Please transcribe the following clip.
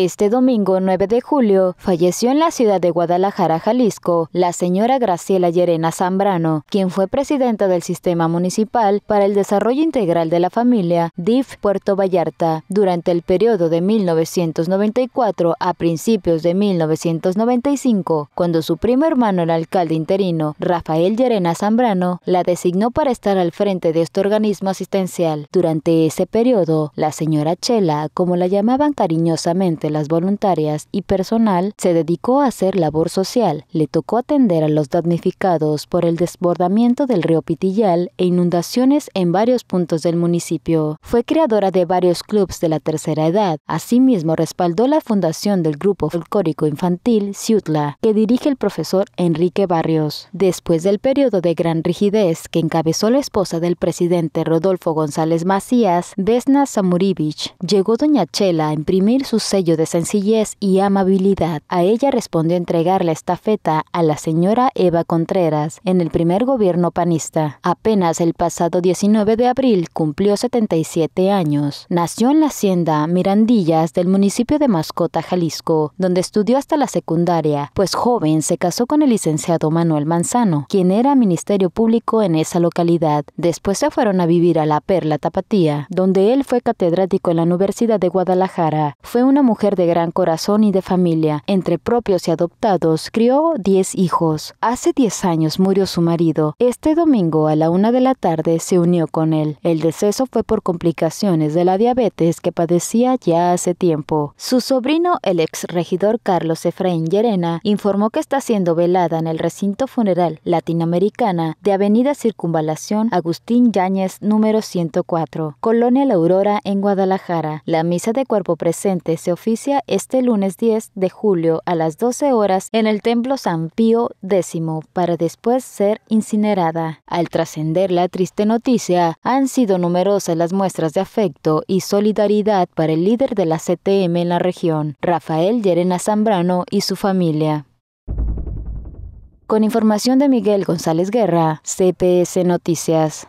Este domingo 9 de julio falleció en la ciudad de Guadalajara, Jalisco, la señora Graciela Yerena Zambrano, quien fue presidenta del Sistema Municipal para el Desarrollo Integral de la Familia, DIF Puerto Vallarta, durante el periodo de 1994 a principios de 1995, cuando su primo hermano, el alcalde interino, Rafael Yerena Zambrano, la designó para estar al frente de este organismo asistencial. Durante ese periodo, la señora Chela, como la llamaban cariñosamente, las voluntarias y personal, se dedicó a hacer labor social. Le tocó atender a los damnificados por el desbordamiento del río Pitillal e inundaciones en varios puntos del municipio. Fue creadora de varios clubs de la tercera edad. Asimismo, respaldó la fundación del grupo folclórico infantil Ciutla, que dirige el profesor Enrique Barrios. Después del periodo de gran rigidez que encabezó la esposa del presidente Rodolfo González Macías, Vesna Samurívich, llegó doña Chela a imprimir sus sello de sencillez y amabilidad. A ella respondió entregar la estafeta a la señora Eva Contreras en el primer gobierno panista. Apenas el pasado 19 de abril cumplió 77 años. Nació en la hacienda Mirandillas del municipio de Mascota, Jalisco, donde estudió hasta la secundaria, pues joven se casó con el licenciado Manuel Manzano, quien era ministerio público en esa localidad. Después se fueron a vivir a la Perla Tapatía, donde él fue catedrático en la Universidad de Guadalajara. Fue una mujer de gran corazón y de familia, entre propios y adoptados, crió 10 hijos. Hace 10 años murió su marido. Este domingo a la una de la tarde se unió con él. El deceso fue por complicaciones de la diabetes que padecía ya hace tiempo. Su sobrino, el ex regidor Carlos Efraín Llerena, informó que está siendo velada en el recinto funeral latinoamericana de Avenida Circunvalación Agustín Yáñez número 104, Colonia La Aurora en Guadalajara. La misa de cuerpo presente se ofreció este lunes 10 de julio a las 12 horas en el Templo San Pío X para después ser incinerada. Al trascender la triste noticia, han sido numerosas las muestras de afecto y solidaridad para el líder de la CTM en la región, Rafael Llerena Zambrano y su familia. Con información de Miguel González Guerra, CPS Noticias.